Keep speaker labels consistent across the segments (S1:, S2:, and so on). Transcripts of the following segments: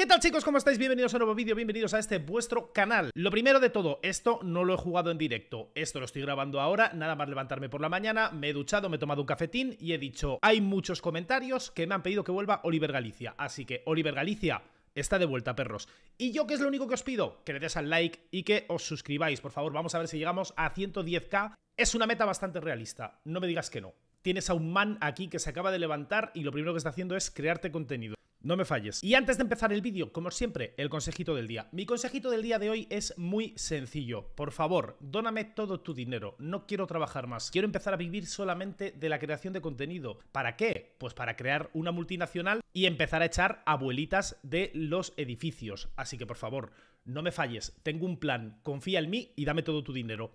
S1: ¿Qué tal chicos? ¿Cómo estáis? Bienvenidos a un nuevo vídeo, bienvenidos a este vuestro canal Lo primero de todo, esto no lo he jugado en directo Esto lo estoy grabando ahora, nada más levantarme por la mañana Me he duchado, me he tomado un cafetín y he dicho Hay muchos comentarios que me han pedido que vuelva Oliver Galicia Así que, Oliver Galicia, está de vuelta, perros. Y yo, qué es lo único que os pido? Que le des al like y que os suscribáis, por favor. Vamos a ver si llegamos a 110k. Es una meta bastante realista, no me digas que no. Tienes a un man aquí que se acaba de levantar y lo primero que está haciendo es crearte contenido. No me falles. Y antes de empezar el vídeo, como siempre, el consejito del día. Mi consejito del día de hoy es muy sencillo. Por favor, dóname todo tu dinero. No quiero trabajar más. Quiero empezar a vivir solamente de la creación de contenido. ¿Para qué? Pues para crear una multinacional y empezar a echar abuelitas de los edificios. Así que, por favor, no me falles. Tengo un plan. Confía en mí y dame todo tu dinero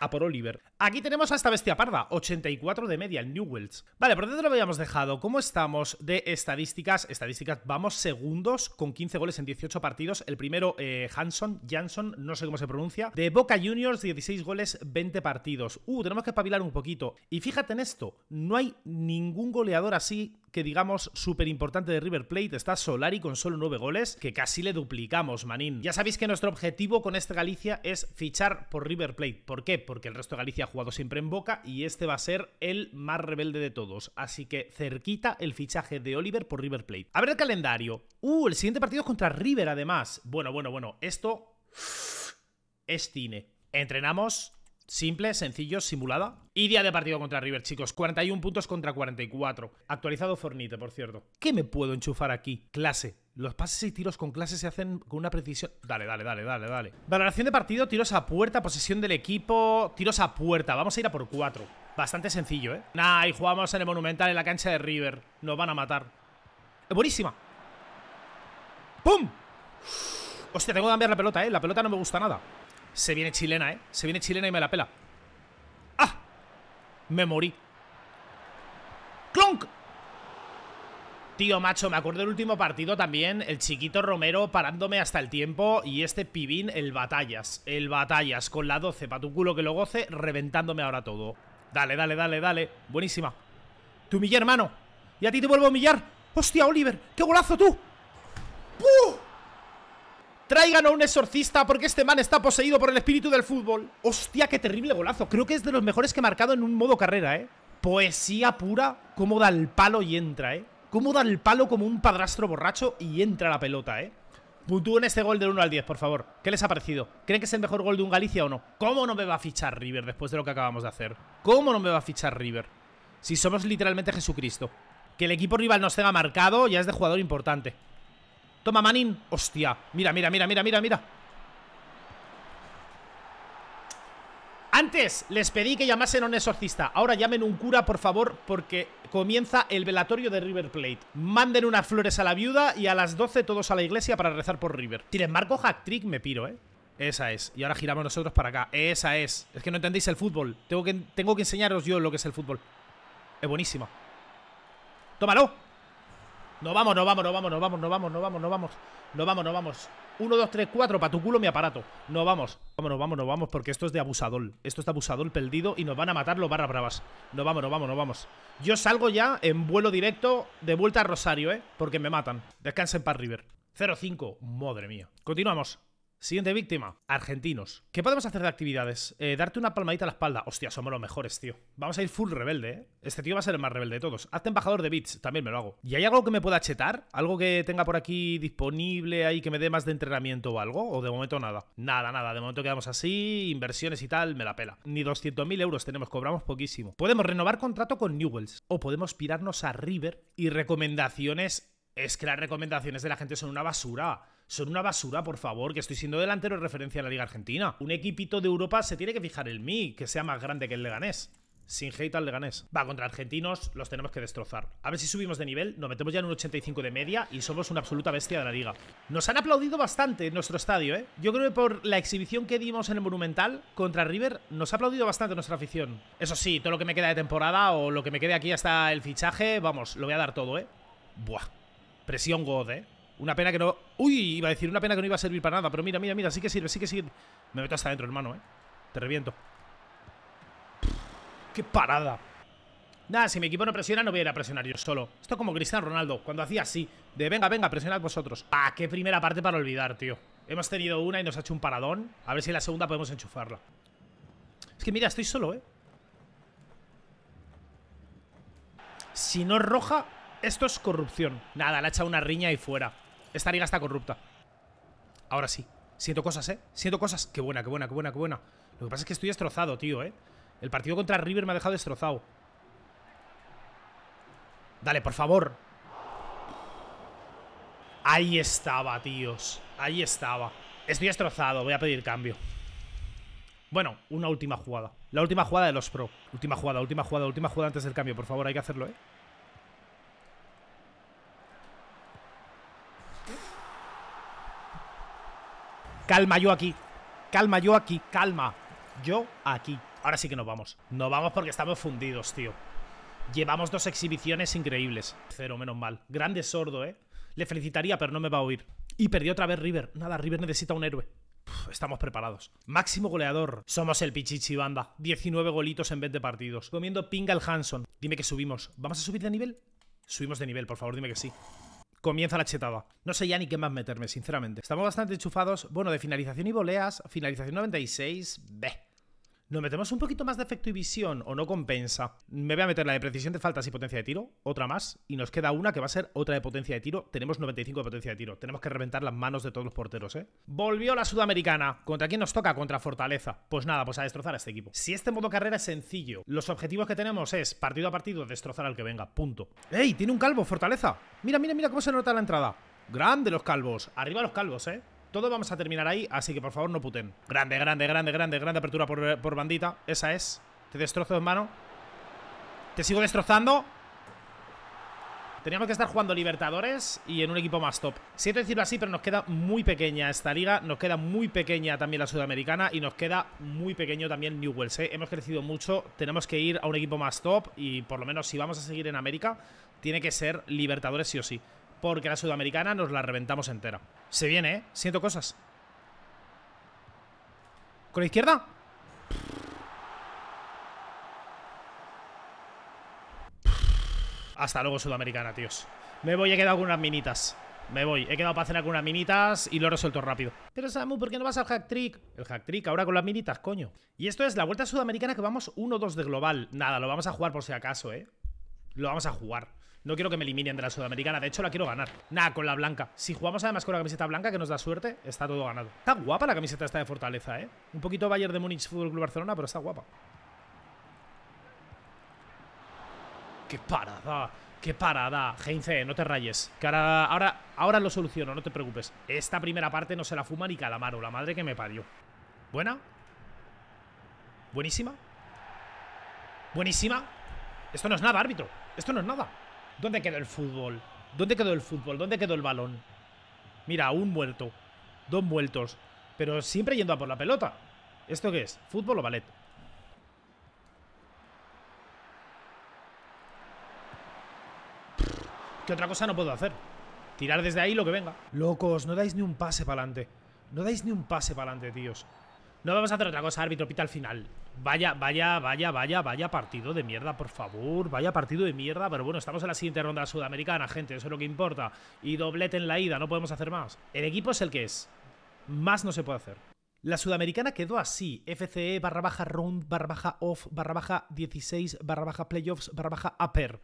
S1: a por Oliver. Aquí tenemos a esta bestia parda, 84 de media, el Newells. Vale, por dentro lo habíamos dejado. ¿Cómo estamos de estadísticas? Estadísticas, vamos segundos con 15 goles en 18 partidos. El primero, eh, Hanson, Jansson, no sé cómo se pronuncia. De Boca Juniors, 16 goles, 20 partidos. Uh, tenemos que espabilar un poquito. Y fíjate en esto, no hay ningún goleador así que digamos súper importante de River Plate está Solari con solo 9 goles, que casi le duplicamos, manín. Ya sabéis que nuestro objetivo con este Galicia es fichar por River Plate. ¿Por qué? Porque el resto de Galicia jugado siempre en Boca y este va a ser el más rebelde de todos. Así que cerquita el fichaje de Oliver por River Plate. A ver el calendario. Uh, el siguiente partido es contra River además. Bueno, bueno, bueno, esto es cine. Entrenamos Simple, sencillo, simulada. Y día de partido contra River, chicos. 41 puntos contra 44. Actualizado Fornite, por cierto. ¿Qué me puedo enchufar aquí? Clase. Los pases y tiros con clase se hacen con una precisión... Dale, dale, dale, dale, dale. Valoración de partido, tiros a puerta, posesión del equipo... Tiros a puerta. Vamos a ir a por 4. Bastante sencillo, ¿eh? Nah, y jugamos en el Monumental, en la cancha de River. Nos van a matar. buenísima! ¡Pum! Hostia, tengo que cambiar la pelota, ¿eh? La pelota no me gusta nada. Se viene chilena, ¿eh? Se viene chilena y me la pela. ¡Ah! Me morí. ¡Clonk! Tío, macho, me acuerdo del último partido también, el chiquito Romero parándome hasta el tiempo y este pibín, el batallas, el batallas, con la 12, pa' tu culo que lo goce, reventándome ahora todo. Dale, dale, dale, dale, buenísima. Te humillé, hermano, y a ti te vuelvo a humillar. Hostia, Oliver, qué golazo tú. ¡Puh! Traigan a un exorcista porque este man está poseído por el espíritu del fútbol. Hostia, qué terrible golazo. Creo que es de los mejores que he marcado en un modo carrera, ¿eh? Poesía pura, cómo da el palo y entra, ¿eh? Cómo da el palo como un padrastro borracho y entra la pelota, ¿eh? Puntúen este gol del 1 al 10, por favor. ¿Qué les ha parecido? ¿Creen que es el mejor gol de un Galicia o no? ¿Cómo no me va a fichar River después de lo que acabamos de hacer? ¿Cómo no me va a fichar River? Si somos literalmente Jesucristo. Que el equipo rival nos tenga marcado ya es de jugador importante. Toma, Manin. Hostia. Mira, mira, mira, mira, mira, mira. Antes les pedí que llamasen a un exorcista. Ahora llamen un cura, por favor, porque comienza el velatorio de River Plate. Manden unas flores a la viuda y a las 12 todos a la iglesia para rezar por River. Si marco hack trick, me piro, ¿eh? Esa es. Y ahora giramos nosotros para acá. Esa es. Es que no entendéis el fútbol. Tengo que, tengo que enseñaros yo lo que es el fútbol. Es buenísimo. ¡Tómalo! No vamos, no vamos, no vamos, no vamos, no vamos, no vamos, no vamos. No vamos, no vamos. 1, 2, 3, 4, para tu culo mi aparato. No vamos. Vamos, no vamos, no vamos, porque esto es de abusador. Esto es de abusador perdido y nos van a matar los barras bravas. No vamos, no vamos, no vamos. Yo salgo ya en vuelo directo de vuelta a Rosario, ¿eh? Porque me matan. Descansen para River. 0-5. Madre mía. Continuamos. Siguiente víctima, argentinos. ¿Qué podemos hacer de actividades? Eh, darte una palmadita a la espalda. Hostia, somos los mejores, tío. Vamos a ir full rebelde, ¿eh? Este tío va a ser el más rebelde de todos. Hazte embajador de bits, también me lo hago. ¿Y hay algo que me pueda chetar? ¿Algo que tenga por aquí disponible ahí que me dé más de entrenamiento o algo? ¿O de momento nada? Nada, nada. De momento quedamos así, inversiones y tal, me la pela. Ni 200.000 euros tenemos, cobramos poquísimo. Podemos renovar contrato con Newells. O podemos pirarnos a River y recomendaciones... Es que las recomendaciones de la gente son una basura son una basura, por favor, que estoy siendo delantero en referencia a la Liga Argentina. Un equipito de Europa se tiene que fijar en mí, que sea más grande que el Leganés. Sin hate al Leganés. Va, contra argentinos los tenemos que destrozar. A ver si subimos de nivel, nos metemos ya en un 85 de media y somos una absoluta bestia de la liga. Nos han aplaudido bastante en nuestro estadio, ¿eh? Yo creo que por la exhibición que dimos en el Monumental contra River, nos ha aplaudido bastante nuestra afición. Eso sí, todo lo que me queda de temporada o lo que me quede aquí hasta el fichaje, vamos, lo voy a dar todo, ¿eh? Buah, presión God, ¿eh? Una pena que no... Uy, iba a decir, una pena que no iba a servir para nada. Pero mira, mira, mira, sí que sirve, sí que sirve. Me meto hasta adentro, hermano, ¿eh? Te reviento. ¡Qué parada! Nada, si mi equipo no presiona, no voy a ir a presionar yo solo. Esto como Cristiano Ronaldo, cuando hacía así. De venga, venga, presionad vosotros. Ah, qué primera parte para olvidar, tío. Hemos tenido una y nos ha hecho un paradón. A ver si en la segunda podemos enchufarla. Es que mira, estoy solo, ¿eh? Si no es roja, esto es corrupción. Nada, le ha echado una riña y fuera. Esta liga está corrupta. Ahora sí. Siento cosas, ¿eh? Siento cosas. Qué buena, qué buena, qué buena, qué buena. Lo que pasa es que estoy destrozado, tío, ¿eh? El partido contra River me ha dejado destrozado. Dale, por favor. Ahí estaba, tíos. Ahí estaba. Estoy destrozado. Voy a pedir cambio. Bueno, una última jugada. La última jugada de los pro. Última jugada, última jugada, última jugada antes del cambio. Por favor, hay que hacerlo, ¿eh? Calma yo aquí. Calma yo aquí. Calma. Yo aquí. Ahora sí que nos vamos. Nos vamos porque estamos fundidos, tío. Llevamos dos exhibiciones increíbles. Cero, menos mal. Grande sordo, ¿eh? Le felicitaría, pero no me va a oír. Y perdió otra vez River. Nada, River necesita un héroe. estamos preparados. Máximo goleador. Somos el Pichichi Banda. 19 golitos en vez de partidos. Comiendo pingal Hanson. Dime que subimos. ¿Vamos a subir de nivel? Subimos de nivel, por favor, dime que sí comienza la chetada. No sé ya ni qué más meterme, sinceramente. Estamos bastante enchufados. Bueno, de finalización y voleas, finalización 96, B nos metemos un poquito más de efecto y visión o no compensa. Me voy a meter la de precisión de faltas y potencia de tiro, otra más, y nos queda una que va a ser otra de potencia de tiro. Tenemos 95 de potencia de tiro, tenemos que reventar las manos de todos los porteros, ¿eh? Volvió la sudamericana. ¿Contra quién nos toca? Contra Fortaleza. Pues nada, pues a destrozar a este equipo. Si este modo carrera es sencillo, los objetivos que tenemos es, partido a partido, destrozar al que venga, punto. ¡Ey! Tiene un calvo, Fortaleza. Mira, mira, mira cómo se nota la entrada. Grande los calvos. Arriba los calvos, ¿eh? Todo vamos a terminar ahí, así que por favor no puten. Grande, grande, grande, grande, grande apertura por, bandita. Esa es. Te destrozo, hermano. Te sigo destrozando. Teníamos que estar jugando Libertadores y en un equipo más top. Siento decirlo así, pero nos queda muy pequeña esta liga, nos queda muy pequeña también la sudamericana y nos queda muy pequeño también Newells. ¿eh? Hemos crecido mucho, tenemos que ir a un equipo más top y por lo menos si vamos a seguir en América, tiene que ser Libertadores sí o sí porque la sudamericana nos la reventamos entera. Se viene, ¿eh? Siento cosas. ¿Con la izquierda? Hasta luego, sudamericana, tíos. Me voy, he quedado con unas minitas. Me voy, he quedado para cenar con unas minitas y lo he resuelto rápido. Pero Samu, ¿por qué no vas al hack trick? El hack trick ahora con las minitas, coño. Y esto es la vuelta sudamericana que vamos 1-2 de global. Nada, lo vamos a jugar por si acaso, ¿eh? Lo vamos a jugar. No quiero que me eliminen de la sudamericana. De hecho, la quiero ganar. Nada, con la blanca. Si jugamos además con la camiseta blanca, que nos da suerte, está todo ganado. Está guapa la camiseta esta de Fortaleza, ¿eh? Un poquito Bayern de Múnich Fútbol Club Barcelona, pero está guapa. ¡Qué parada! ¡Qué parada! Heinze, no te rayes. Que ahora, ahora, lo soluciono, no te preocupes. Esta primera parte no se la fuma ni Calamaro, la madre que me parió. ¿Buena? ¿Buenísima? ¿Buenísima? Esto no es nada, árbitro. Esto no es nada. ¿Dónde quedó el fútbol? ¿Dónde quedó el fútbol? ¿Dónde quedó el balón? Mira, un muerto. Dos muertos. Pero siempre yendo a por la pelota. ¿Esto qué es? ¿Fútbol o ballet? ¿Qué otra cosa no puedo hacer? Tirar desde ahí lo que venga. Locos, no dais ni un pase para adelante. No dais ni un pase para adelante, tíos. No vamos a hacer otra cosa, árbitro, pita al final. Vaya, vaya, vaya, vaya, vaya partido de mierda, por favor. Vaya partido de mierda, pero bueno, estamos en la siguiente ronda sudamericana, gente, eso es lo que importa. Y doblete en la ida, no podemos hacer más. El equipo es el que es. Más no se puede hacer. La sudamericana quedó así, FCE barra baja round barra baja off barra baja 16 barra baja playoffs barra baja upper.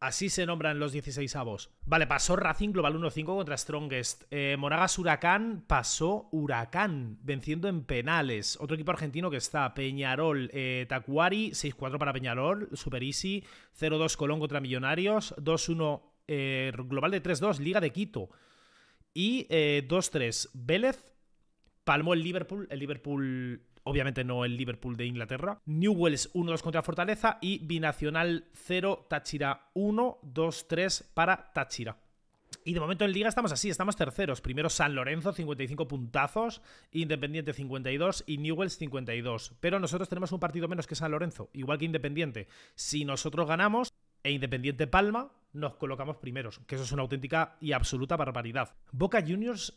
S1: Así se nombran los 16 avos. Vale, pasó Racing Global 1-5 contra Strongest. Eh, Monagas Huracán pasó Huracán, venciendo en penales. Otro equipo argentino que está, Peñarol, eh, Tacuari, 6-4 para Peñarol, Super Easy, 0-2 Colón contra Millonarios, 2-1 eh, Global de 3-2, Liga de Quito. Y 2-3 eh, Vélez, palmó el Liverpool, el Liverpool obviamente no el Liverpool de Inglaterra. Newells 1-2 contra Fortaleza y Binacional 0, Táchira 1, 2-3 para Táchira. Y de momento en Liga estamos así, estamos terceros. Primero San Lorenzo, 55 puntazos, Independiente 52 y Newells 52. Pero nosotros tenemos un partido menos que San Lorenzo, igual que Independiente. Si nosotros ganamos e Independiente Palma, nos colocamos primeros, que eso es una auténtica y absoluta barbaridad. Boca Juniors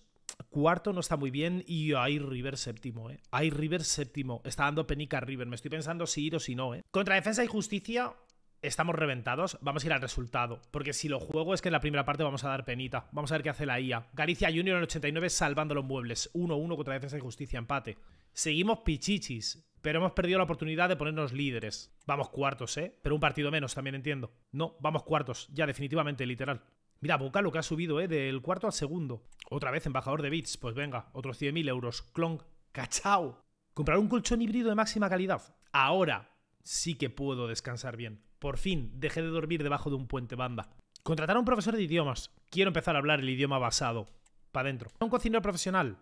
S1: cuarto no está muy bien y hay River séptimo, ¿eh? Hay River séptimo. Está dando penica River. Me estoy pensando si ir o si no, ¿eh? Contra Defensa y Justicia estamos reventados. Vamos a ir al resultado. Porque si lo juego es que en la primera parte vamos a dar penita. Vamos a ver qué hace la IA. Galicia Junior en 89 salvando los muebles. 1-1 contra Defensa y Justicia, empate. Seguimos pichichis. Pero hemos perdido la oportunidad de ponernos líderes. Vamos cuartos, ¿eh? Pero un partido menos, también entiendo. No, vamos cuartos. Ya, definitivamente, literal. Mira, Boca lo que ha subido, ¿eh? Del cuarto al segundo. Otra vez embajador de bits, pues venga, otros 100.000 euros. Clonk, cachao. Comprar un colchón híbrido de máxima calidad. Ahora sí que puedo descansar bien. Por fin dejé de dormir debajo de un puente banda. Contratar a un profesor de idiomas. Quiero empezar a hablar el idioma basado. Para adentro. Un cocinero profesional.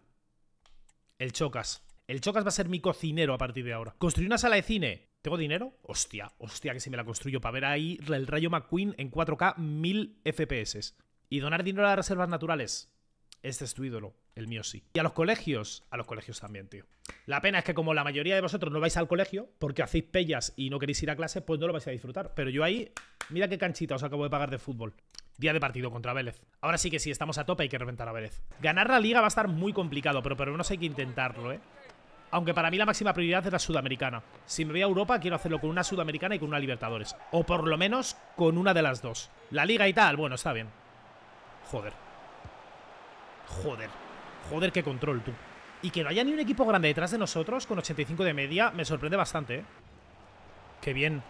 S1: El Chocas. El Chocas va a ser mi cocinero a partir de ahora. Construir una sala de cine. ¿Tengo dinero? Hostia, hostia, que si me la construyo para ver ahí el rayo McQueen en 4K 1000 FPS. Y donar dinero a las reservas naturales este es tu ídolo, el mío sí. Y a los colegios, a los colegios también, tío. La pena es que como la mayoría de vosotros no vais al colegio porque hacéis pellas y no queréis ir a clase pues no lo vais a disfrutar. Pero yo ahí, mira qué canchita os acabo de pagar de fútbol. Día de partido contra Vélez. Ahora sí que sí, estamos a tope, hay que reventar a Vélez. Ganar la liga va a estar muy complicado, pero por lo menos hay que intentarlo, ¿eh? Aunque para mí la máxima prioridad es la sudamericana. Si me voy a Europa, quiero hacerlo con una sudamericana y con una Libertadores. O por lo menos con una de las dos. La liga y tal, bueno, está bien. Joder. Joder, joder, qué control, tú. Y que no haya ni un equipo grande detrás de nosotros con 85 de media me sorprende bastante, ¿eh? Qué bien.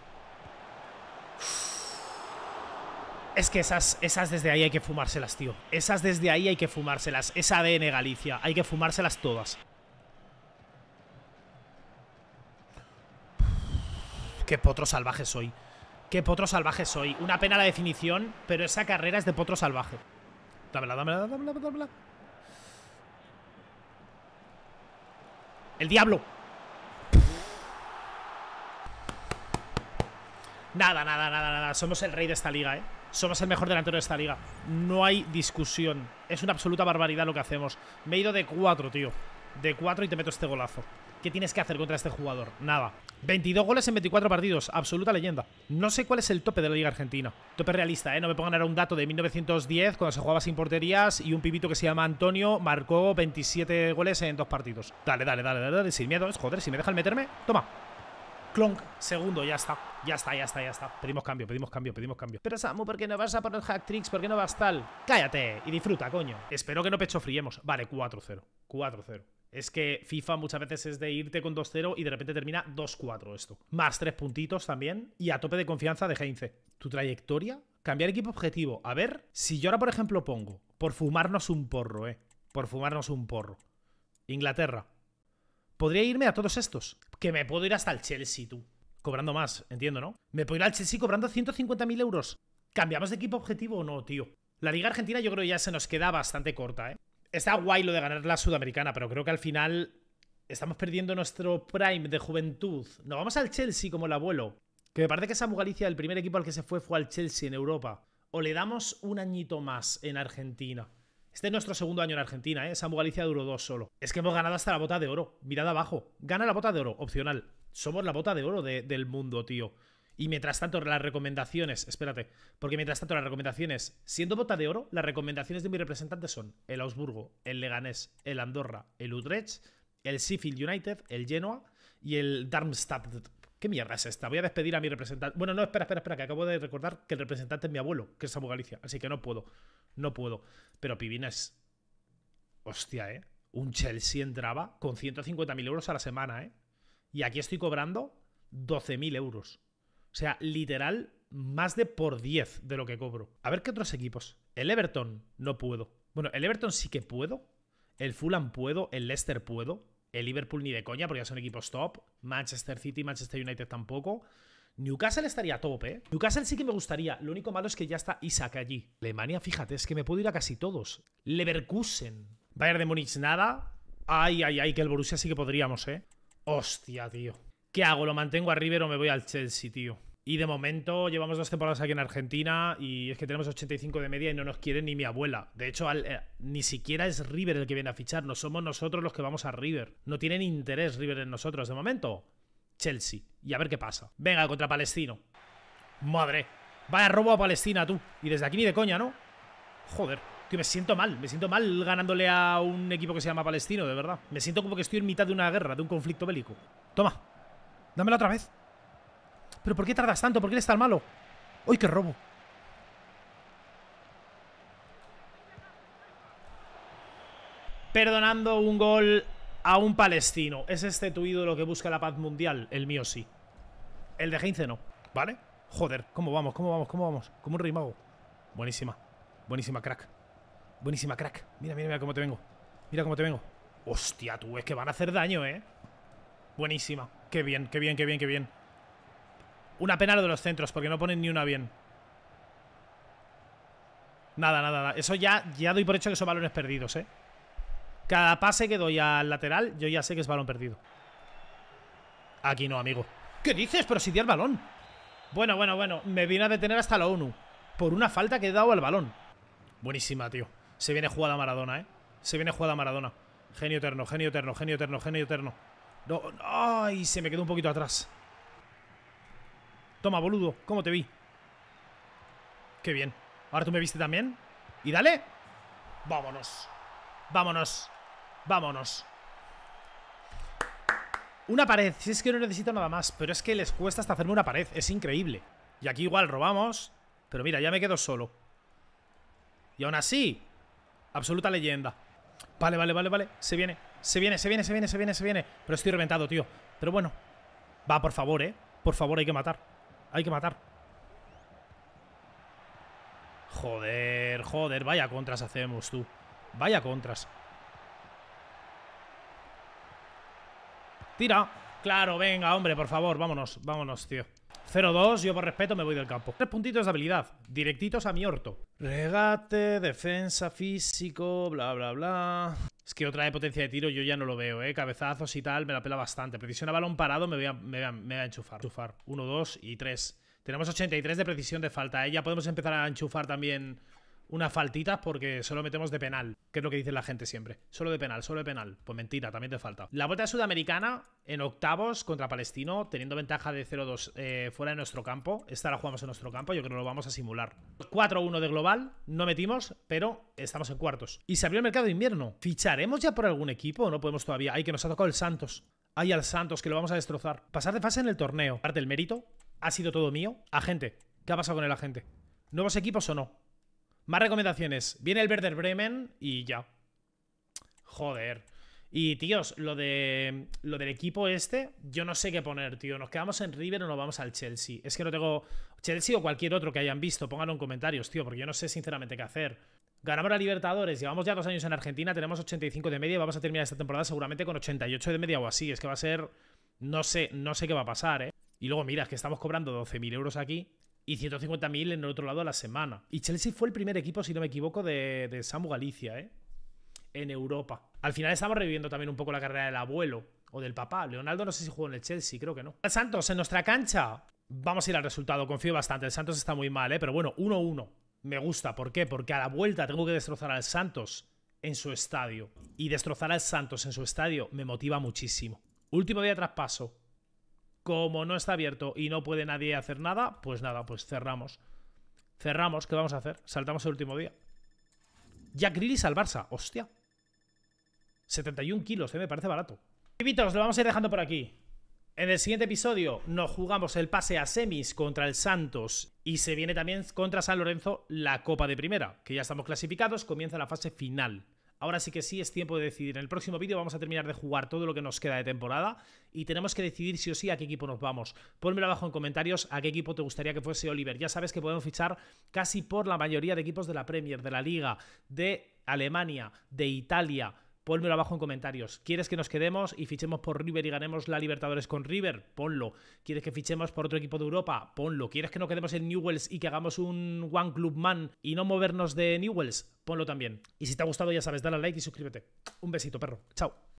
S1: Es que esas, esas desde ahí hay que fumárselas, tío. Esas desde ahí hay que fumárselas. Esa ADN Galicia. Hay que fumárselas todas. Qué potro salvaje soy. Qué potro salvaje soy. Una pena la definición, pero esa carrera es de potro salvaje. Dámela, dámela, dámela, dámela. El diablo. Nada, nada, nada, nada. Somos el rey de esta liga, ¿eh? Somos el mejor delantero de esta liga. No hay discusión. Es una absoluta barbaridad lo que hacemos. Me he ido de cuatro, tío de 4 y te meto este golazo. ¿Qué tienes que hacer contra este jugador? Nada. 22 goles en 24 partidos. Absoluta leyenda. No sé cuál es el tope de la Liga Argentina. Tope realista, ¿eh? No me pongan ahora un dato de 1910, cuando se jugaba sin porterías, y un pibito que se llama Antonio marcó 27 goles en dos partidos. Dale, dale, dale, dale, sin miedo. ¿eh? Joder, si me dejan meterme, toma. Clonk, segundo, ya está, ya está, ya está, ya está. Pedimos cambio, pedimos cambio, pedimos cambio. Pero Samu, ¿por qué no vas a poner hack tricks? ¿Por qué no vas tal? Cállate y disfruta, coño. Espero que no pechofríemos Vale, 4-0, 4-0 es que FIFA muchas veces es de irte con 2-0 y de repente termina 2-4 esto. Más tres puntitos también y a tope de confianza de Heinze. Tu trayectoria, cambiar equipo objetivo. A ver, si yo ahora por ejemplo pongo, por fumarnos un porro, eh, por fumarnos un porro. Inglaterra. Podría irme a todos estos. Que me puedo ir hasta el Chelsea, tú. Cobrando más, entiendo, ¿no? Me puedo ir al Chelsea cobrando 150.000 euros. ¿Cambiamos de equipo objetivo o no, tío? La Liga Argentina yo creo que ya se nos queda bastante corta, ¿eh? está guay lo de ganar la Sudamericana, pero creo que al final estamos perdiendo nuestro prime de juventud. Nos vamos al Chelsea como el abuelo. Que me parece que Samu Galicia, el primer equipo al que se fue, fue al Chelsea en Europa. O le damos un añito más en Argentina. Este es nuestro segundo año en Argentina, ¿eh? Samu Galicia duró dos solo. Es que hemos ganado hasta la bota de oro. Mirad abajo. Gana la bota de oro, opcional. Somos la bota de oro del mundo, tío. Y mientras tanto, las recomendaciones, espérate, porque mientras tanto, las recomendaciones, siendo bota de oro, las recomendaciones de mi representante son el Augsburgo, el Leganés, el Andorra, el Utrecht, el Sheffield United, el Genoa y el Darmstadt. ¿Qué mierda es esta? Voy a despedir a mi representante. Bueno, no, espera, espera, espera, que acabo de recordar que el representante es mi abuelo, que es Samu Galicia, así que no puedo, no puedo. Pero pibines, hostia, ¿eh? Un Chelsea entraba con 150.000 euros a la semana, ¿eh? Y aquí estoy cobrando 12.000 euros. O sea, literal, más de por 10 de lo que cobro. A ver qué otros equipos. El Everton no puedo. Bueno, el Everton sí que puedo. El Fulham puedo. El Leicester puedo. El Liverpool ni de coña, porque ya son equipos top. Manchester City, Manchester United tampoco. Newcastle estaría top, ¿eh? Newcastle sí que me gustaría. Lo único malo es que ya está Isaac allí. Alemania, fíjate, es que me puedo ir a casi todos. Leverkusen. Bayern de Múnich, nada. Ay, ay, ay, que el Borussia sí que podríamos, ¿eh? Hostia, tío. ¿Qué hago? ¿Lo mantengo a River o me voy al Chelsea, tío? Y de momento llevamos dos temporadas aquí en Argentina y es que tenemos 85 de media y no nos quiere ni mi abuela. De hecho, eh, ni siquiera es River el que viene a fichar, No somos nosotros los que vamos a River. No tienen interés River en nosotros de momento. Chelsea. Y a ver qué pasa. Venga, contra Palestino. Madre. Vaya robo a Palestina, tú. Y desde aquí ni de coña, ¿no? Joder. Tío, me siento mal. Me siento mal ganándole a un equipo que se llama Palestino, de verdad. Me siento como que estoy en mitad de una guerra, de un conflicto bélico. Toma. Dámela otra vez. ¿Pero por qué tardas tanto? ¿Por qué le tan malo? ¡Uy, qué robo! Perdonando un gol a un palestino. ¿Es este tu ídolo que busca la paz mundial? El mío sí. El de Heinze no. ¿Vale? Joder, ¿cómo vamos? ¿Cómo vamos? ¿Cómo vamos? Como un rey mago. Buenísima. Buenísima, crack. Buenísima, crack. Mira, mira, mira cómo te vengo. Mira cómo te vengo. Hostia, tú, es que van a hacer daño, ¿eh? Buenísima. Qué bien, qué bien, qué bien, qué bien. Una pena lo de los centros, porque no ponen ni una bien. Nada, nada, nada. Eso ya, ya doy por hecho que son balones perdidos, ¿eh? Cada pase que doy al lateral, yo ya sé que es balón perdido. Aquí no, amigo. ¿Qué dices? Pero si di el balón. Bueno, bueno, bueno. Me vine a detener hasta la ONU. Por una falta que he dado al balón. Buenísima, tío. Se viene jugada Maradona, ¿eh? Se viene jugada Maradona. Genio eterno, genio eterno, genio eterno, genio eterno. ay, se me quedó un poquito atrás. Toma, boludo, ¿cómo te vi? Qué bien. Ahora tú me viste también. Y dale. Vámonos. Vámonos. Vámonos. Una pared. Si es que no necesito nada más. Pero es que les cuesta hasta hacerme una pared. Es increíble. Y aquí igual robamos. Pero mira, ya me quedo solo. Y aún así. Absoluta leyenda. Vale, vale, vale, vale. Se viene. Se viene, se viene, se viene, se viene, se viene. Pero estoy reventado, tío. Pero bueno. Va, por favor, eh. Por favor, hay que matar. Hay que matar. Joder, joder. Vaya contras hacemos, tú. Vaya contras. Tira. Claro, venga, hombre, por favor. Vámonos, vámonos, tío. 0-2, yo por respeto me voy del campo. Tres puntitos de habilidad, directitos a mi orto. Regate, defensa, físico, bla, bla, bla. Es que otra de potencia de tiro yo ya no lo veo, ¿eh? Cabezazos y tal, me la pela bastante. Precisión a balón parado me voy a, me enchufar. Enchufar. 1, 2 y 3. Tenemos 83 de precisión de falta, ¿eh? Ya podemos empezar a enchufar también unas faltitas porque solo metemos de penal, que es lo que dice la gente siempre. Solo de penal, solo de penal. Pues mentira, también te falta. La vuelta sudamericana en octavos contra Palestino, teniendo ventaja de 0-2 eh, fuera de nuestro campo. Esta la jugamos en nuestro campo, yo creo que lo vamos a simular. 4-1 de global, no metimos, pero estamos en cuartos. Y se abrió el mercado de invierno. ¿Ficharemos ya por algún equipo? No podemos todavía. Ay, que nos ha tocado el Santos. Hay al Santos, que lo vamos a destrozar. Pasar de fase en el torneo. Parte del mérito. Ha sido todo mío. Agente. ¿Qué ha pasado con el agente? ¿Nuevos equipos o no? Más recomendaciones. Viene el Werder Bremen y ya. Joder. Y tíos, lo de lo del equipo este, yo no sé qué poner, tío. ¿Nos quedamos en River o nos vamos al Chelsea? Es que no tengo Chelsea o cualquier otro que hayan visto, pónganlo en comentarios, tío, porque yo no sé sinceramente qué hacer. Ganamos la Libertadores, llevamos ya dos años en Argentina, tenemos 85 de media vamos a terminar esta temporada seguramente con 88 de media o así. Es que va a ser no sé, no sé qué va a pasar, ¿eh? Y luego mira, es que estamos cobrando 12.000 euros aquí y 150.000 en el otro lado a la semana. Y Chelsea fue el primer equipo, si no me equivoco, de, Samu Galicia, ¿eh? En Europa. Al final estamos reviviendo también un poco la carrera del abuelo o del papá. Leonardo no sé si jugó en el Chelsea, creo que no. Santos en nuestra cancha. Vamos a ir al resultado, confío bastante. El Santos está muy mal, ¿eh? Pero bueno, 1-1. Me gusta, ¿por qué? Porque a la vuelta tengo que destrozar al Santos en su estadio. Y destrozar al Santos en su estadio me motiva muchísimo. Último día de traspaso. Como no está abierto y no puede nadie hacer nada, pues nada, pues cerramos. Cerramos, ¿qué vamos a hacer? Saltamos el último día. Jack Grillis al Barça, hostia. 71 kilos, eh, me parece barato. Pipitos, lo vamos a ir dejando por aquí. En el siguiente episodio nos jugamos el pase a semis contra el Santos y se viene también contra San Lorenzo la Copa de Primera, que ya estamos clasificados, comienza la fase final. Ahora sí que sí, es tiempo de decidir. En el próximo vídeo vamos a terminar de jugar todo lo que nos queda de temporada y tenemos que decidir sí o sí a qué equipo nos vamos. Pónmelo abajo en comentarios a qué equipo te gustaría que fuese Oliver. Ya sabes que podemos fichar casi por la mayoría de equipos de la Premier, de la Liga, de Alemania, de Italia, Pónmelo abajo en comentarios. ¿Quieres que nos quedemos y fichemos por River y ganemos la Libertadores con River? Ponlo. ¿Quieres que fichemos por otro equipo de Europa? Ponlo. ¿Quieres que nos quedemos en Newells y que hagamos un One Club Man y no movernos de Newells? Ponlo también. Y si te ha gustado, ya sabes, dale a like y suscríbete. Un besito, perro. Chao.